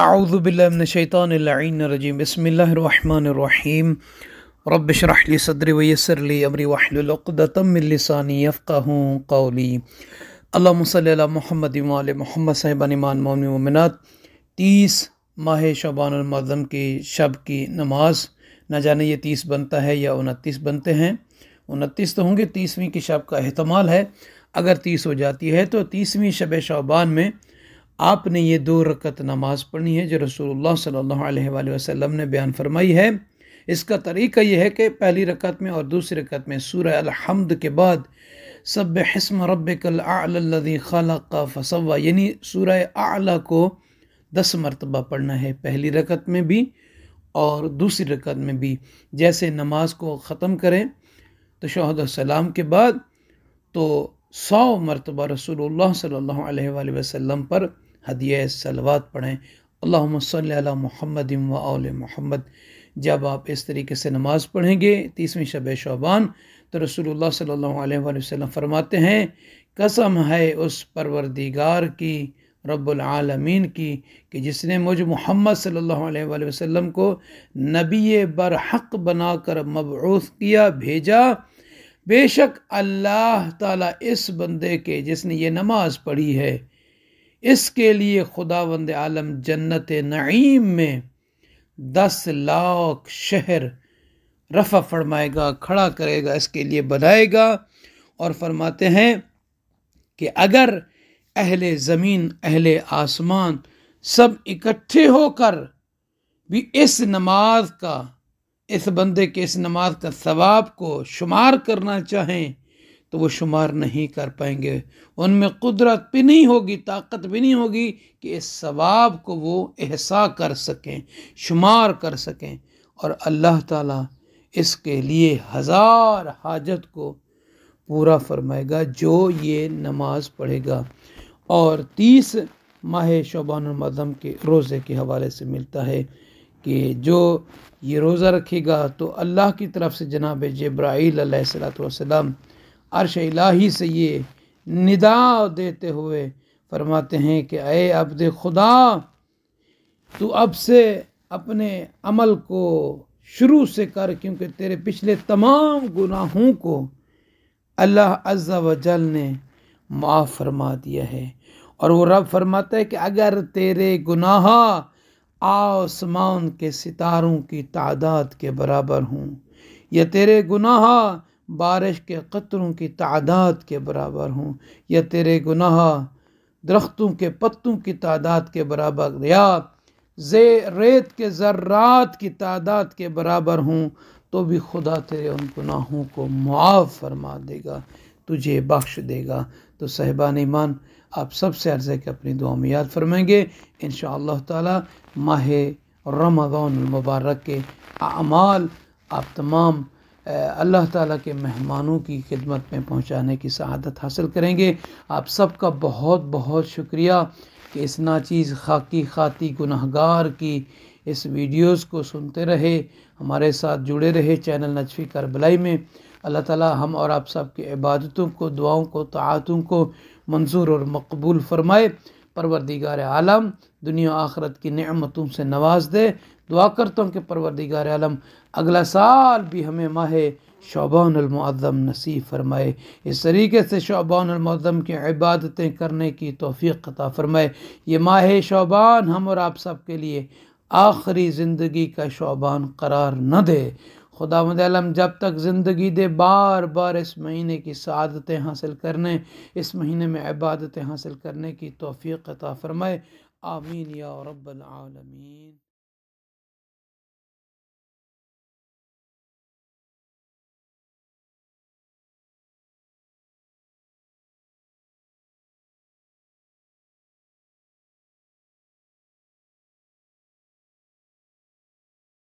اعوذ باللہ من اللعین الرجیم بسم اللہ الرحمن الرحیم رب شرح ربرحلّیہ صدر من لسانی یفقہون قولی علّّہ اللہ محمد امع محمد صاحب اِنمان مومن مومنات تیس ماہ شعبان المعظم کی شب کی نماز نہ جانے یہ تیس بنتا ہے یا انتیس بنتے ہیں انتیس تو ہوں گے تیسویں کی شب کا احتمال ہے اگر تیس ہو جاتی ہے تو تیسویں شب شعبان میں آپ نے یہ دو رکت نماز پڑھنی ہے جو رسول اللہ صلی اللہ علیہ وآلہ وسلم نے بیان فرمائی ہے اس کا طریقہ یہ ہے کہ پہلی رکت میں اور دوسری رکت میں سورہ الحمد کے بعد سب حسم ربک الذی خلق فسوى یعنی سورہ اعلی کو دس مرتبہ پڑھنا ہے پہلی رکت میں بھی اور دوسری رکت میں بھی جیسے نماز کو ختم کریں تو شہد السلام کے بعد تو سو مرتبہ رسول اللہ صلی اللہ علیہ وآلہ وسلم پر حدیعہ سلوات پڑھیں اللہم صلی اللہ محمد و آل محمد جب آپ اس طریقے سے نماز پڑھیں گے تیسویں شب شعبان تو رسول اللہ صلی اللہ علیہ وآلہ وسلم فرماتے ہیں قسم ہے اس پروردگار کی رب العالمین کی کہ جس نے مجھ محمد صلی اللہ علیہ وآلہ وسلم کو نبی برحق بنا کر مبعوث کیا بھیجا بے شک اللہ تعالیٰ اس بندے کے جس نے یہ نماز پڑھی ہے اس کے لیے خدا وند عالم جنت نعیم میں دس لاکھ شہر رفع فرمائے گا کھڑا کرے گا اس کے لیے بنائے گا اور فرماتے ہیں کہ اگر اہل زمین اہل آسمان سب اکٹھے ہو کر بھی اس نماز کا اس بندے کے اس نماز کا ثواب کو شمار کرنا چاہیں تو وہ شمار نہیں کر پائیں گے ان میں قدرت بھی نہیں ہوگی طاقت بھی نہیں ہوگی کہ اس ثواب کو وہ احسا کر سکیں شمار کر سکیں اور اللہ تعالیٰ اس کے لیے ہزار حاجت کو پورا فرمائے گا جو یہ نماز پڑھے گا اور تیس ماہ شعبان المدم کے روزے کے حوالے سے ملتا ہے کہ جو یہ روزہ رکھے گا تو اللہ کی طرف سے جناب جبرائیل علیہ السلام عرش الہی سے یہ ندا دیتے ہوئے فرماتے ہیں کہ اے عبد خدا تو اب سے اپنے عمل کو شروع سے کر کیونکہ تیرے پچھلے تمام گناہوں کو اللہ عز و جل نے معاف فرما دیا ہے اور وہ رب فرماتا ہے کہ اگر تیرے گناہ آسمان کے ستاروں کی تعداد کے برابر ہوں یا تیرے گناہ بارش کے قطروں کی تعداد کے برابر ہوں یا تیرے گناہ درختوں کے پتوں کی تعداد کے برابر یا زی ریت کے ذرات کی تعداد کے برابر ہوں تو بھی خدا تیرے ان گناہوں کو معاف فرما دے گا تجھے بخش دے گا تو صحبان ایمان آپ سب سے عرض ہے کہ اپنی دعا میں یاد فرمائیں گے ان شاء اللہ تعالیٰ ماہ رمضان المبارک کے اعمال آپ تمام اللہ تعالیٰ کے مہمانوں کی خدمت میں پہنچانے کی سعادت حاصل کریں گے آپ سب کا بہت بہت شکریہ کہ اس ناچیز خاکی خاتی گناہ گار کی اس ویڈیوز کو سنتے رہے ہمارے ساتھ جڑے رہے چینل نجفی کربلائی میں اللہ تعالیٰ ہم اور آپ سب کی عبادتوں کو دعاؤں کو طاعتوں کو منظور اور مقبول فرمائے پروردگار عالم دنیا آخرت کی نعمتوں سے نواز دے دعا کرتا ہوں کہ پروردگار عالم اگلا سال بھی ہمیں ماہ شعبان المعظم نصیب فرمائے اس طریقے سے شعبان المعظم کی عبادتیں کرنے کی توفیق قطع فرمائے یہ ماہ شعبان ہم اور آپ سب کے لیے آخری زندگی کا شعبان قرار نہ دے خدا مد علم جب تک زندگی دے بار بار اس مہینے کی سعادتیں حاصل کرنے اس مہینے میں عبادتیں حاصل کرنے کی توفیق عطا فرمائے آمین یا رب العالمین